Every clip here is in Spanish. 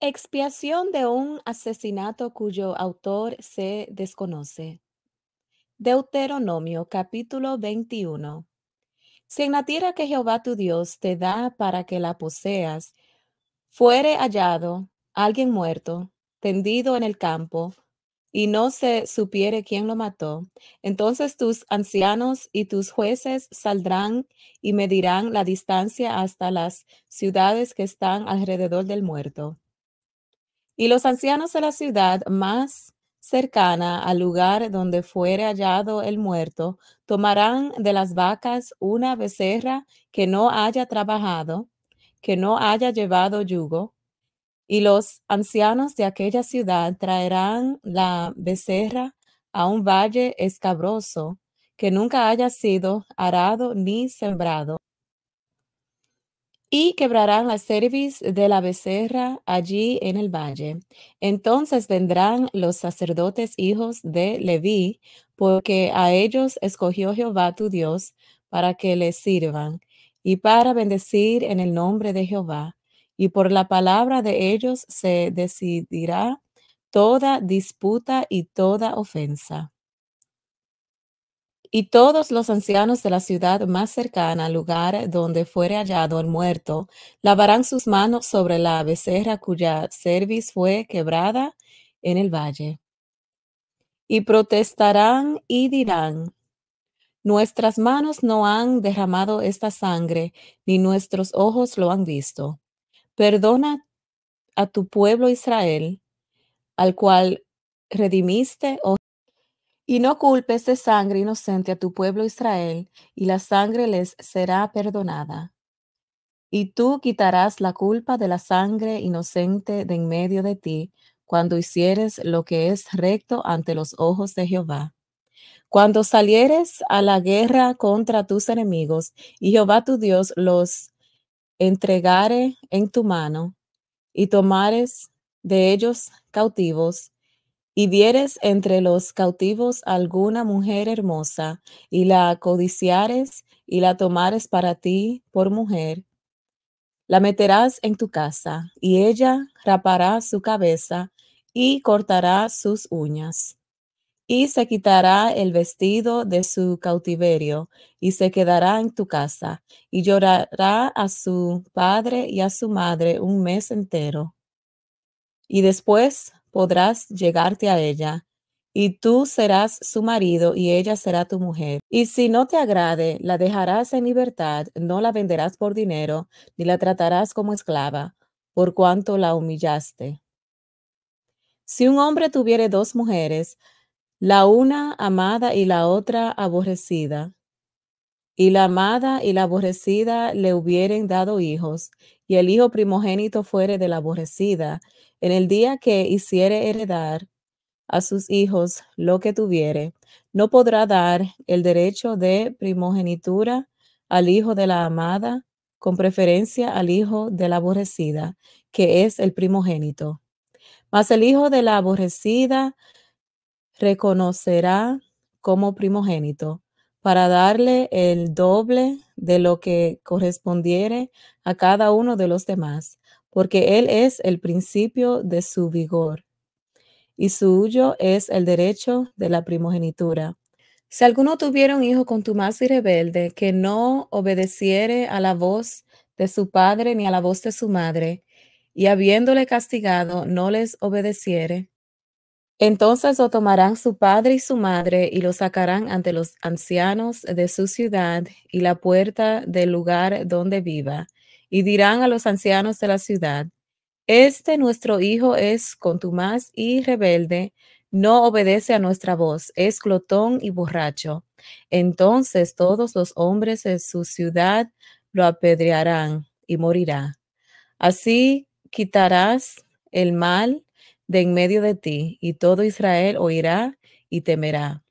Expiación de un asesinato cuyo autor se desconoce. Deuteronomio capítulo 21. Si en la tierra que Jehová tu Dios te da para que la poseas, fuere hallado alguien muerto, tendido en el campo, y no se supiere quién lo mató, entonces tus ancianos y tus jueces saldrán y medirán la distancia hasta las ciudades que están alrededor del muerto. Y los ancianos de la ciudad más cercana al lugar donde fuere hallado el muerto, tomarán de las vacas una becerra que no haya trabajado que no haya llevado yugo, y los ancianos de aquella ciudad traerán la becerra a un valle escabroso que nunca haya sido arado ni sembrado. Y quebrarán la cerviz de la becerra allí en el valle. Entonces vendrán los sacerdotes hijos de Leví, porque a ellos escogió Jehová tu Dios para que les sirvan y para bendecir en el nombre de Jehová, y por la palabra de ellos se decidirá toda disputa y toda ofensa. Y todos los ancianos de la ciudad más cercana al lugar donde fuere hallado el muerto lavarán sus manos sobre la becerra cuya cerviz fue quebrada en el valle. Y protestarán y dirán, Nuestras manos no han derramado esta sangre, ni nuestros ojos lo han visto. Perdona a tu pueblo Israel, al cual redimiste, oh, y no culpes de sangre inocente a tu pueblo Israel, y la sangre les será perdonada. Y tú quitarás la culpa de la sangre inocente de en medio de ti, cuando hicieres lo que es recto ante los ojos de Jehová. Cuando salieres a la guerra contra tus enemigos y Jehová tu Dios los entregare en tu mano y tomares de ellos cautivos y vieres entre los cautivos alguna mujer hermosa y la codiciares y la tomares para ti por mujer, la meterás en tu casa y ella rapará su cabeza y cortará sus uñas y se quitará el vestido de su cautiverio y se quedará en tu casa y llorará a su padre y a su madre un mes entero. Y después podrás llegarte a ella y tú serás su marido y ella será tu mujer. Y si no te agrade, la dejarás en libertad, no la venderás por dinero ni la tratarás como esclava, por cuanto la humillaste. Si un hombre tuviere dos mujeres, la una amada y la otra aborrecida. Y la amada y la aborrecida le hubieren dado hijos, y el hijo primogénito fuere de la aborrecida, en el día que hiciere heredar a sus hijos lo que tuviere, no podrá dar el derecho de primogenitura al hijo de la amada, con preferencia al hijo de la aborrecida, que es el primogénito. Mas el hijo de la aborrecida reconocerá como primogénito para darle el doble de lo que correspondiere a cada uno de los demás, porque Él es el principio de su vigor, y suyo es el derecho de la primogenitura. Si alguno tuviera un hijo contumaz y rebelde que no obedeciere a la voz de su padre ni a la voz de su madre, y habiéndole castigado no les obedeciere, entonces lo tomarán su padre y su madre y lo sacarán ante los ancianos de su ciudad y la puerta del lugar donde viva, y dirán a los ancianos de la ciudad, Este nuestro hijo es contumaz y rebelde, no obedece a nuestra voz, es glotón y borracho. Entonces todos los hombres de su ciudad lo apedrearán y morirá. Así quitarás el mal de en medio de ti, y todo Israel oirá y temerá.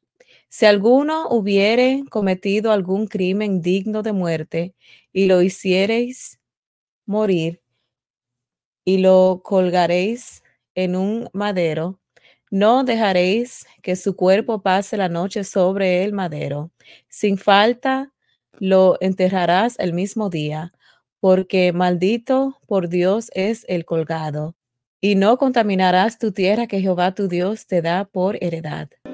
Si alguno hubiere cometido algún crimen digno de muerte, y lo hiciereis morir, y lo colgaréis en un madero, no dejaréis que su cuerpo pase la noche sobre el madero. Sin falta lo enterrarás el mismo día, porque maldito por Dios es el colgado y no contaminarás tu tierra que Jehová tu Dios te da por heredad.